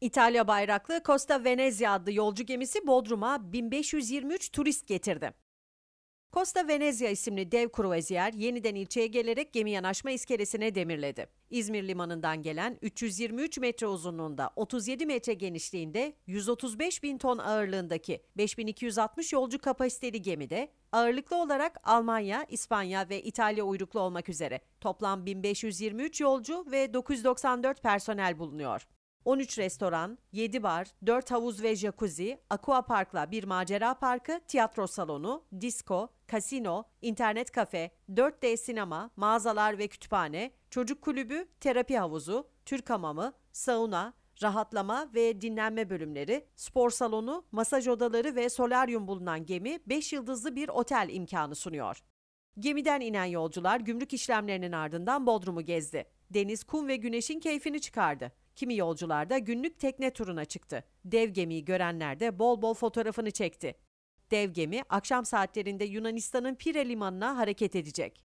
İtalya bayraklı Costa Venezia adlı yolcu gemisi Bodrum'a 1523 turist getirdi. Costa Venezia isimli dev kruvaziyer yeniden ilçeye gelerek gemi yanaşma iskelesine demirledi. İzmir limanından gelen 323 metre uzunluğunda, 37 metre genişliğinde, 135 bin ton ağırlığındaki 5260 yolcu kapasiteli gemide ağırlıklı olarak Almanya, İspanya ve İtalya uyruklu olmak üzere toplam 1523 yolcu ve 994 personel bulunuyor. 13 restoran, 7 bar, 4 havuz ve jacuzzi, aquaparkla bir macera parkı, tiyatro salonu, disco, kasino, internet kafe, 4D sinema, mağazalar ve kütüphane, çocuk kulübü, terapi havuzu, Türk hamamı, sauna, rahatlama ve dinlenme bölümleri, spor salonu, masaj odaları ve solaryum bulunan gemi 5 yıldızlı bir otel imkanı sunuyor. Gemiden inen yolcular gümrük işlemlerinin ardından Bodrum'u gezdi. Deniz, kum ve güneşin keyfini çıkardı. Kimi yolcular da günlük tekne turuna çıktı. Dev gemiyi görenler de bol bol fotoğrafını çekti. Dev gemi akşam saatlerinde Yunanistan'ın Pire limanına hareket edecek.